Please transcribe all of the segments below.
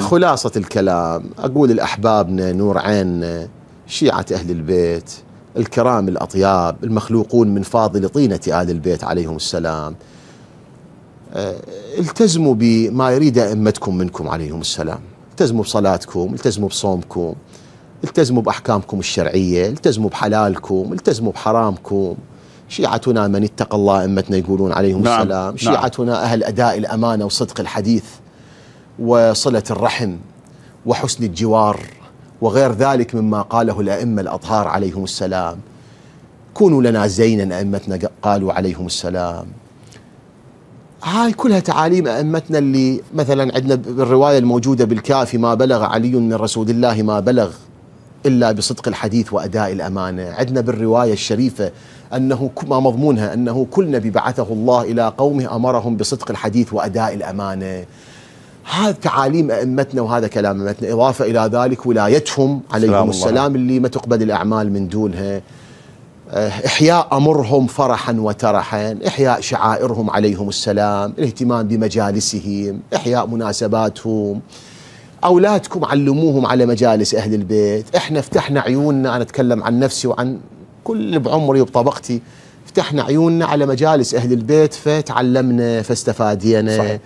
خلاصة الكلام أقول لأحبابنا نور عيننا شيعة أهل البيت الكرام الأطياب المخلوقون من فاضل طينة آل البيت عليهم السلام آه، التزموا بما يريد أئمتكم منكم عليهم السلام التزموا بصلاتكم التزموا بصومكم التزموا بأحكامكم الشرعية التزموا بحلالكم التزموا بحرامكم شيعتنا من اتقى الله أئمتنا يقولون عليهم نعم. السلام نعم. شيعتنا أهل أداء الأمانة وصدق الحديث وصلة الرحم وحسن الجوار وغير ذلك مما قاله الأئمة الأطهار عليهم السلام كونوا لنا زينا أئمتنا قالوا عليهم السلام هاي كلها تعاليم أئمتنا اللي مثلا عندنا بالرواية الموجودة بالكافي ما بلغ علي من رسول الله ما بلغ إلا بصدق الحديث وأداء الأمانة عندنا بالرواية الشريفة أنه ما مضمونها أنه كل نبي بعثه الله إلى قومه أمرهم بصدق الحديث وأداء الأمانة هذا تعاليم ائمتنا وهذا كلام ائمتنا اضافه الى ذلك ولايتهم عليهم السلام اللي ما تقبل الاعمال من دونها آه، احياء امرهم فرحا وترحا، احياء شعائرهم عليهم السلام، الاهتمام بمجالسهم، احياء مناسباتهم. اولادكم علموهم على مجالس اهل البيت، احنا فتحنا عيوننا انا اتكلم عن نفسي وعن كل بعمري وبطبقتي، فتحنا عيوننا على مجالس اهل البيت فتعلمنا فاستفادينا. صحيح.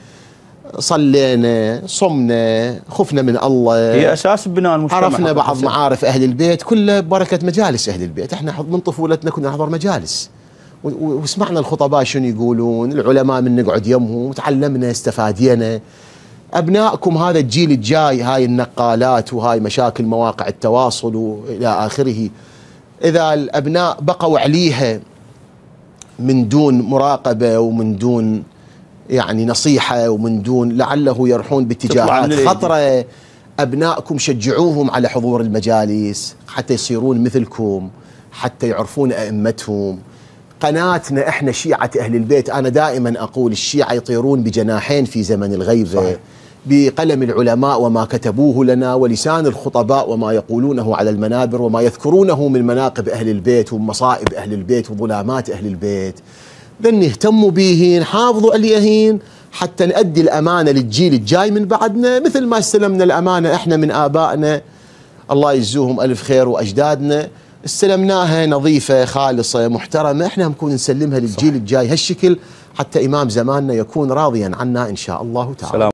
صلينا صمنا خفنا من الله هي اساس بناء المجتمع عرفنا بعض معارف اهل البيت كلها ببركه مجالس اهل البيت احنا من طفولتنا كنا نحضر مجالس وسمعنا الخطباء شنو يقولون العلماء من نقعد يمهم وتعلمنا استفادينا ابنائكم هذا الجيل الجاي هاي النقالات وهاي مشاكل مواقع التواصل والى اخره اذا الابناء بقوا عليها من دون مراقبه ومن دون يعني نصيحه ومن دون لعله يرحون باتجاهات خطره ابنائكم شجعوهم على حضور المجالس حتى يصيرون مثلكم حتى يعرفون ائمتهم قناتنا احنا شيعه اهل البيت انا دائما اقول الشيعه يطيرون بجناحين في زمن الغيبه صحيح. بقلم العلماء وما كتبوه لنا ولسان الخطباء وما يقولونه على المنابر وما يذكرونه من مناقب اهل البيت ومصائب اهل البيت وظلامات اهل البيت لن يهتموا بيهن حافظوا عليهن حتى نؤدي الأمانة للجيل الجاي من بعدنا مثل ما استلمنا الأمانة إحنا من آبائنا الله يجزوهم ألف خير وأجدادنا استلمناها نظيفة خالصة محترمة إحنا نكون نسلمها للجيل الجاي هالشكل حتى إمام زماننا يكون راضيا عنا إن شاء الله تعالى سلام.